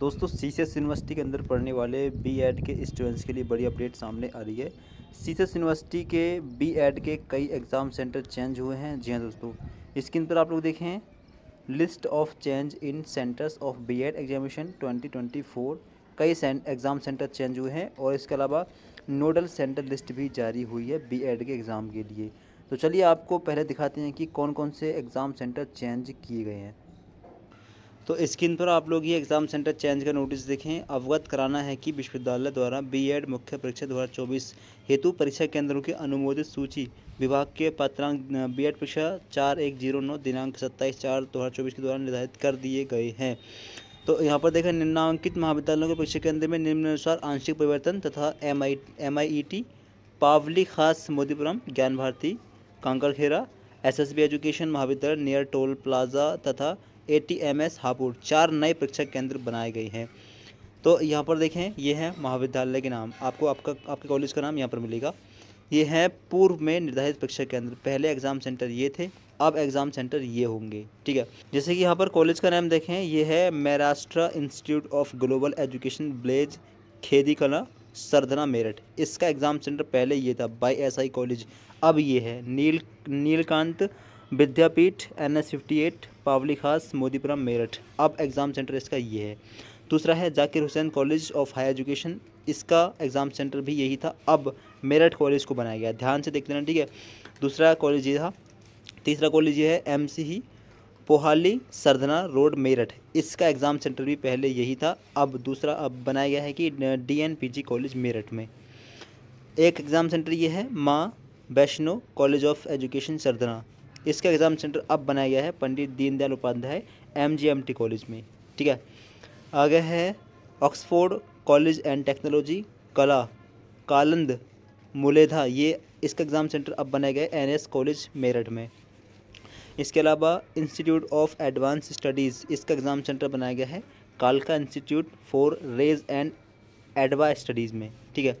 दोस्तों S university के अंदर पढ़ने वाले बी एड के स्टूडेंट्स के लिए बड़ी अपडेट सामने आ रही है एस यूनिवर्सिटी के बी एड के कई एग्ज़ाम सेंटर चेंज हुए हैं जी हाँ दोस्तों स्क्रीन पर आप लोग देखें list of change in centres of B Ed examination twenty twenty four कई एग्ज़ाम सेंटर चेंज हुए हैं और इसके अलावा नोडल सेंटर लिस्ट भी जारी हुई है बी एड के एग्ज़ाम के लिए तो चलिए आपको पहले दिखाते हैं कि कौन कौन से एग्ज़ाम सेंटर चेंज किए गए हैं तो स्क्रीन पर आप लोग ये एग्ज़ाम सेंटर चेंज का नोटिस देखें अवगत कराना है कि विश्वविद्यालय द्वारा बीएड मुख्य परीक्षा दो हज़ार चौबीस हेतु परीक्षा केंद्रों की अनुमोदित सूची विभाग के पत्रांक बीएड परीक्षा चार एक जीरो नौ दिनांक सत्ताईस चार दो हज़ार चौबीस के द्वारा निर्धारित कर दिए गए हैं तो यहाँ पर देखें निम्नांकित महाविद्यालयों के परीक्षा केंद्र में निम्नानुसार आंशिक परिवर्तन तथा M I M I E T Pawli Khas Modipuram Gyan Bharti Kankarkhera S S B education महाविद्यालय नियर टोल प्लाजा तथा A T M S Hapur चार नए परीक्षा केंद्र बनाए गए हैं तो यहाँ पर देखें ये है महाविद्यालय के नाम आपको आपका आपके कॉलेज का नाम यहाँ पर मिलेगा ये है पूर्व में निर्धारित परीक्षा केंद्र पहले एग्ज़ाम सेंटर ये थे अब एग्ज़ाम सेंटर ये होंगे ठीक है जैसे कि यहाँ पर कॉलेज का नाम देखें ये है Maharashtra institute of global education ब्लेज खेदी कला सरदना मेरठ इसका एग्ज़ाम सेंटर पहले ये था बाई एस आई कॉलेज अब ये है Neel Neelkanth Vidyapeeth N S fifty eight Pawli Khas Modipuram Meerut अब एग्ज़ाम सेंटर इसका ये है दूसरा है Zakir Hussain college of higher education इसका एग्ज़ाम सेंटर भी यही था अब मेरठ कॉलेज को बनाया गया ध्यान से देख लेना ठीक है दूसरा कॉलेज ये था तीसरा कॉलेज ये है एम सी ही पोहाली सरधना रोड मेरठ इसका एग्ज़ाम सेंटर भी पहले यही था अब दूसरा अब बनाया गया है कि D N P G college Meerut में एक एग्ज़ाम सेंटर ये है Maa Vaishno college of education Sardhana इसका एग्ज़ाम सेंटर अब बनाया गया है पंडित दीनदयाल उपाध्याय एम कॉलेज में ठीक है आगे है ऑक्सफोर्ड कॉलेज एंड टेक्नोलॉजी कला कालंद मुलेधा ये इसका एग्ज़ाम सेंटर अब बनाया गया है एन कॉलेज मेरठ में इसके अलावा इंस्टीट्यूट ऑफ एडवांस स्टडीज़ इसका एग्ज़ाम सेंटर बनाया गया है कालका institute for raise and एडवा studies में ठीक है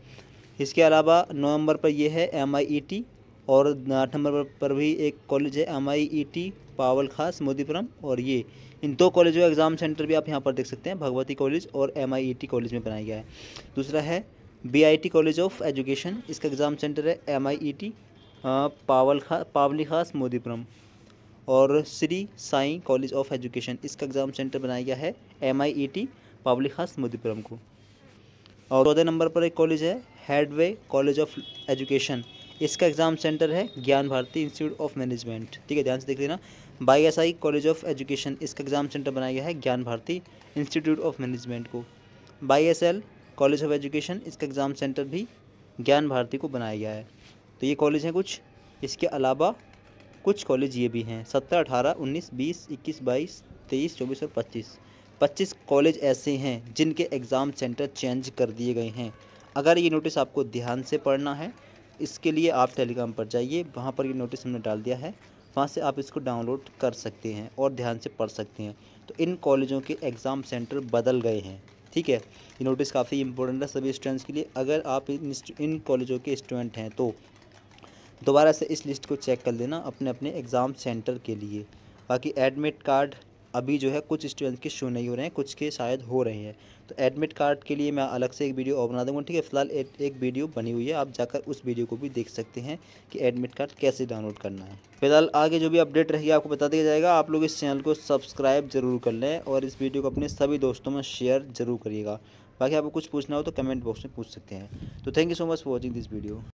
इसके अलावा नवंबर पर यह है एम आई ई टी और आठ नंबर पर भी एक कॉलेज है M I E e T Pawal Khas Modipuram और ये इन दो कॉलेजों का एग्ज़ाम सेंटर भी आप यहाँ पर देख सकते हैं भगवती कॉलेज और M I E T college में बनाया गया है दूसरा है B I T college of education इसका एग्ज़ाम सेंटर है M I E e T Pawal खा पावली खास मोदीपुरम और Shri Sai college of education इसका एग्ज़ाम सेंटर बनाया गया है M I E e T Pawli Khas Modipuram को और चौदह नंबर पर एक कॉलेज है हेडवे कॉलेज ऑफ एजुकेशन इसका एग्ज़ाम सेंटर है Gyan Bharti institute of management ठीक है ध्यान से देख लेना आई कॉलेज ऑफ एजुकेशन इसका एग्ज़ाम सेंटर बनाया गया है Gyan Bharti institute of management को एल कॉलेज ऑफ एजुकेशन इसका एग्ज़ाम सेंटर भी ज्ञान भारती को बनाया गया है तो ये कॉलेज हैं कुछ इसके अलावा कुछ कॉलेज ये भी हैं सत्रह अठारह उन्नीस बीस इक्कीस बाईस तेईस चौबीस और पच्चीस पच्चीस कॉलेज ऐसे हैं जिनके एग्ज़ाम सेंटर चेंज कर दिए गए हैं अगर ये नोटिस आपको ध्यान से पढ़ना है इसके लिए आप टेलीग्राम पर जाइए वहाँ पर ये नोटिस हमने डाल दिया है वहाँ से आप इसको डाउनलोड कर सकते हैं और ध्यान से पढ़ सकते हैं तो इन कॉलेजों के एग्ज़ाम सेंटर बदल गए हैं ठीक है ये नोटिस काफ़ी इंपॉर्टेंट है सभी स्टूडेंट्स के लिए अगर आप इन इन कॉलेजों के स्टूडेंट हैं तो दोबारा से इस लिस्ट को चेक कर लेना अपने अपने एग्ज़ाम सेंटर के लिए बाकी एडमिट कार्ड अभी जो है कुछ स्टूडेंट्स के शो नहीं हो रहे हैं कुछ के शायद हो रहे हैं तो एडमिट कार्ड के लिए मैं अलग से एक वीडियो और बना दूँगा ठीक है फिलहाल एक वीडियो बनी हुई है आप जाकर उस वीडियो को भी देख सकते हैं कि एडमिट कार्ड कैसे डाउनलोड करना है फिलहाल आगे जो भी अपडेट रहेगी आपको बता दिया जाएगा आप लोग इस चैनल को सब्सक्राइब ज़रूर कर लें और इस वीडियो को अपने सभी दोस्तों में शेयर ज़रूर करिएगा बाकी आपको कुछ पूछना हो तो कमेंट बॉक्स में पूछ सकते हैं तो thank you so much for watching this video